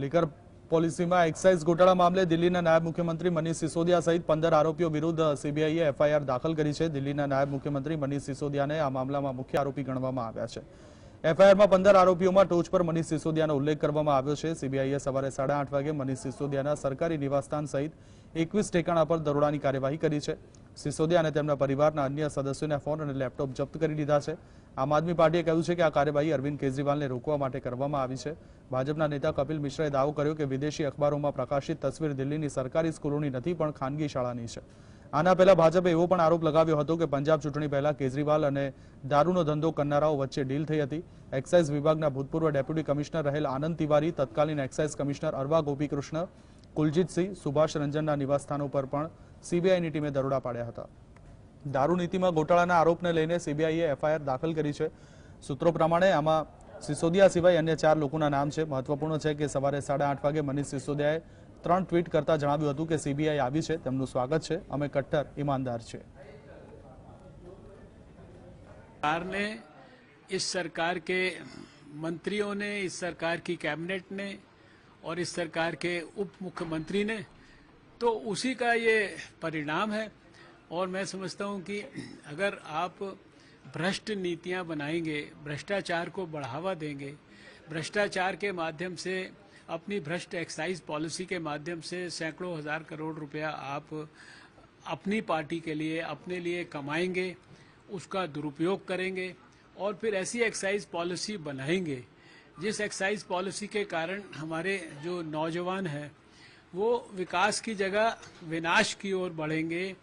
liquor પોલિસીમાં excise ગોટાળા મામલે દિલ્હીના નાયબ મુખ્યમંત્રી મનીષ સિસોદિયા સહિત પંદર આરોપીઓ વિરુદ્ધ સીબીઆઈએ એફઆઈઆર દાખલ કરી છે દિલ્હીના નાયબ મુખ્યમંત્રી મનીષ સિસોદિયાને આ મામલામાં મુખ્ય આરોપી ગણવામાં આવ્યા છે એફઆઈઆરમાં પંદર આરોપીઓમાં ટોચ પર મનીષ સિસોદિયાનો ઉલ્લેખ કરવામાં આવ્યો છે સીબીઆઈએ સવારે સાડા આઠ વાગે મનીષ સિસોદિયાના સરકારી નિવાસસ્થાન સહિત એકવીસ ઠેકાણા પર દરોડાની કાર્યવાહી કરી છે સિસોદિયા અને તેમના પરિવારના અન્ય સદસ્યોને ફોન અને લેપટોપ જપ્ત કરી લીધા છે આમ આદમી પાર્ટીએ કહ્યું છે કે આ કાર્યવાહી અરવિંદ કેજરીવાલને રોકવા માટે કરવામાં આવી છે ભાજપના નેતા કપિલ મિશ્રાએ દાવો કર્યો કે વિદેશી અખબારોમાં પ્રકાશિત તસવીર દિલ્હીની સરકારી સ્કૂલોની નથી પણ ખાનગી શાળાની છે આના પહેલા ભાજપે એવો પણ આરોપ લગાવ્યો હતો કે પંજાબ ચૂંટણી પહેલા કેજરીવાલ અને દારૂનો ધંધો કરનારાઓ વચ્ચે ડીલ થઈ હતી એક્સાઇઝ વિભાગના ભૂતપૂર્વ ડેપ્યુટી કમિશનર રહેલ આનંદ તિવારી તત્કાલીન એક્સાઇઝ કમિશનર અરવા ગોપીકૃષ્ણ કુલજીતસિંહ સુભાષ રંજનના નિવાસસ્થાનો પર પણ સીબીઆઈની ટીમે દરોડા પાડ્યા હતા દારૂ નીતિમાં ગોટાળાના આરોપને લઈને સીબીઆઈએ એફઆઈઆર દાખલ કરી છે સૂત્રો પ્રમાણે આમાં સિસોદિયા સિવાય અન્ય ચાર લોકોના નામ છે મહત્વપૂર્ણ છે કે સવારે સાડા આઠ વાગે મનીષ સિસોદિયાએ ત્રણ ટ્વીટ કરતા જણાવ્યું હતું કે સીબીઆઈ આવી છે તેમનું સ્વાગત છે અમે કટ્ટર ઈમાનદાર છે ને इस सरकार के मंत्रियों ने इस सरकार की कैबिनेट ने और इस सरकार के उप मुख्यमंत्री ने तो उसी का ये परिणाम है और मैं समझता हूं कि अगर आप भ्रष्ट नीतियां बनाएंगे भ्रष्टाचार को बढ़ावा देंगे भ्रष्टाचार के माध्यम से अपनी भ्रष्ट एक्साइज पॉलिसी के माध्यम से सैकड़ों हजार करोड़ रुपया आप अपनी पार्टी के लिए अपने लिए कमाएंगे उसका दुरुपयोग करेंगे और फिर ऐसी एक्साइज पॉलिसी बनाएंगे जिस एक्साइज पॉलिसी के कारण हमारे जो नौजवान हैं वो विकास की जगह विनाश की ओर बढ़ेंगे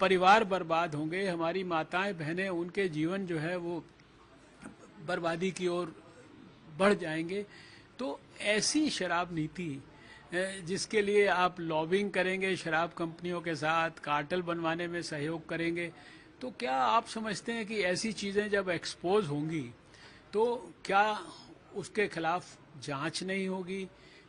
परिवार बर्बाद होंगे हमारी माताएं बहनें उनके जीवन जो है वो बर्बादी की ओर बढ़ जाएंगे तो ऐसी शराब नीति जिसके लिए आप लॉबिंग करेंगे शराब कंपनियों के साथ कार्टल बनवाने में सहयोग करेंगे तो क्या आप समझते हैं कि ऐसी चीज़ें जब एक्सपोज होंगी तो क्या उसके खिलाफ जांच नहीं होगी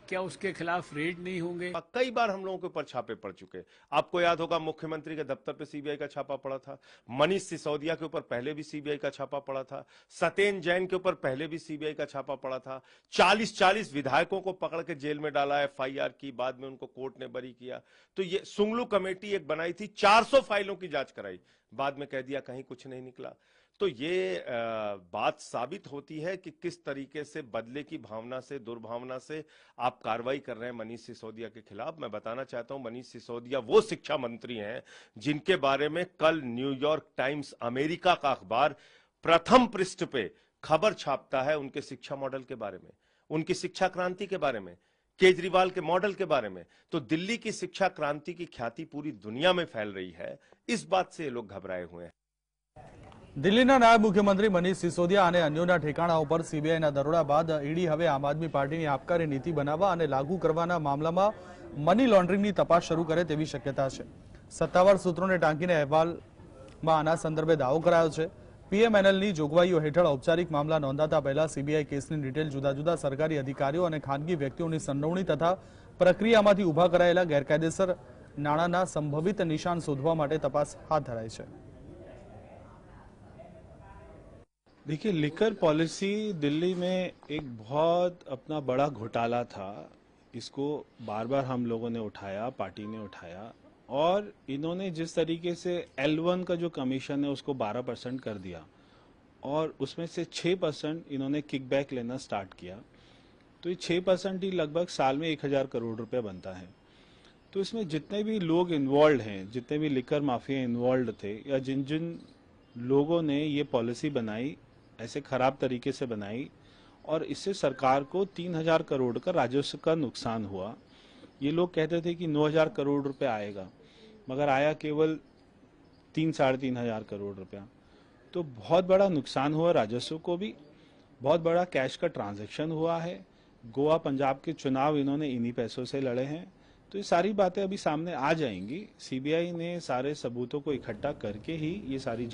क्या उसके खिलाफ रेड नहीं होंगे हाँ, कई बार हम लोगों के ऊपर छापे पड़ चुके आपको याद होगा मुख्यमंत्री के दफ्तर पे सीबीआई का छापा पड़ा था मनीष सिसोदिया के ऊपर पहले भी सीबीआई का छापा पड़ा था सत्येन जैन के ऊपर पहले भी सीबीआई का छापा पड़ा था चालीस चालीस विधायकों को पकड़ के जेल में डाला एफ की बाद में उनको कोर्ट ने बरी किया तो ये सुंगलू कमेटी एक बनाई थी चार फाइलों की जांच कराई बाद में कह दिया कहीं कुछ नहीं निकला तो ये बात साबित होती है कि किस तरीके से बदले की भावना से दुर्भावना से आप कार्रवाई कर रहे हैं मनीष सिसोदिया के खिलाफ मैं बताना चाहता हूं मनीष सिसोदिया वो शिक्षा मंत्री हैं जिनके बारे में कल न्यूयॉर्क टाइम्स अमेरिका का अखबार प्रथम पृष्ठ पे खबर छापता है उनके शिक्षा मॉडल के बारे में उनकी शिक्षा क्रांति के बारे में केजरीवाल के मॉडल के बारे में तो दिल्ली की शिक्षा क्रांति की ख्याति पूरी दुनिया में फैल रही है इस बात से ये लोग घबराए हुए हैं દિલ્હીના નાયબ મુખ્યમંત્રી મનીષ સિસોદિયા અને અન્યોના ઠેકાણા ઉપર સીબીઆઈના દરોડા બાદ ઈડી હવે આમ આદમી પાર્ટીની આબકારી નીતિ બનાવવા અને લાગુ કરવાના મામલામાં મની લોન્ડરિંગની તપાસ શરૂ કરે તેવી શક્યતા છે સત્તાવાર સૂત્રોને ટાંકીને અહેવાલમાં આના સંદર્ભે દાવો કરાયો છે પીએમએનએલની જોગવાઈઓ હેઠળ ઔપચારિક મામલા નોંધાતા પહેલા સીબીઆઈ કેસની ડિટેલ જુદા જુદા સરકારી અધિકારીઓ અને ખાનગી વ્યક્તિઓની સંડોવણી તથા પ્રક્રિયામાંથી ઊભા કરાયેલા ગેરકાયદેસર નાણાંના સંભવિત નિશાન શોધવા માટે તપાસ હાથ ધરાઈ છે देखिए लिकर पॉलिसी दिल्ली में एक बहुत अपना बड़ा घोटाला था इसको बार बार हम लोगों ने उठाया पार्टी ने उठाया और इन्होंने जिस तरीके से एल वन का जो कमीशन है उसको 12 परसेंट कर दिया और उसमें से 6 परसेंट इन्होंने किकबैक लेना स्टार्ट किया तो ये 6 परसेंट ही लगभग साल में 1000 करोड़ रुपए बनता है तो इसमें जितने भी लोग इन्वॉल्व हैं जितने भी लिकर माफिया इन्वॉल्व थे या जिन जिन लोगों ने ये पॉलिसी बनाई ऐसे खराब तरीके से बनाई और इससे सरकार को तीन हजार करोड़ का राजस्व का नुकसान हुआ ये लोग कहते थे कि नौ हजार करोड़ रुपए आएगा मगर आया केवल तीन साढ़े तीन हजार करोड़ रुपया तो बहुत बड़ा नुकसान हुआ राजस्व को भी बहुत बड़ा कैश का ट्रांजैक्शन हुआ है गोवा पंजाब के चुनाव इन्होंने इन्हीं पैसों से लड़े हैं तो ये सारी बातें अभी सामने आ जाएंगी सीबीआई ने सारे सबूतों को इकट्ठा करके ही ये सारी जांच